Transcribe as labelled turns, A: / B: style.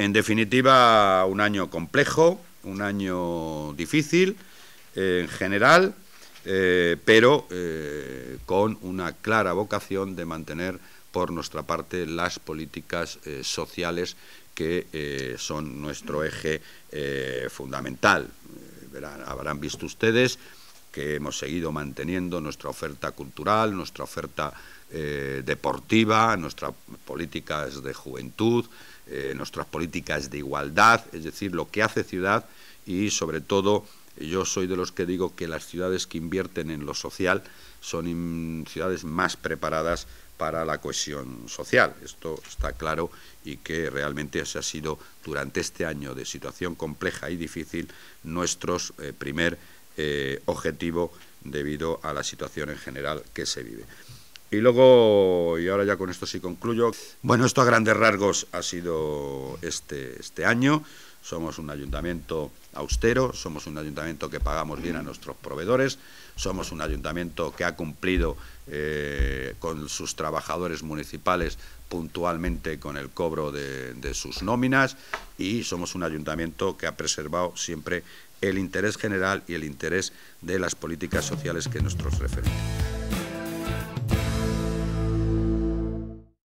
A: En definitiva, un año complejo, un año difícil eh, en general, eh, pero eh, con una clara vocación de mantener por nuestra parte las políticas sociales que son nuestro eje fundamental. habrán visto ustedes que hemos seguido manteniendo nuestra oferta cultural, nuestra oferta eh, deportiva, nuestras políticas de juventud, eh, nuestras políticas de igualdad, es decir, lo que hace ciudad y sobre todo yo soy de los que digo que las ciudades que invierten en lo social son ciudades más preparadas para la cohesión social. Esto está claro y que realmente se ha sido durante este año de situación compleja y difícil nuestros eh, primer eh, objetivo debido a la situación en general que se vive. Y luego, y ahora ya con esto sí concluyo, bueno, esto a grandes rasgos ha sido este, este año. Somos un ayuntamiento austero, somos un ayuntamiento que pagamos bien a nuestros proveedores, somos un ayuntamiento que ha cumplido eh, con sus trabajadores municipales puntualmente con el cobro de, de sus nóminas y somos un ayuntamiento que ha preservado siempre el interés general y el interés de las políticas sociales que nuestros referimos.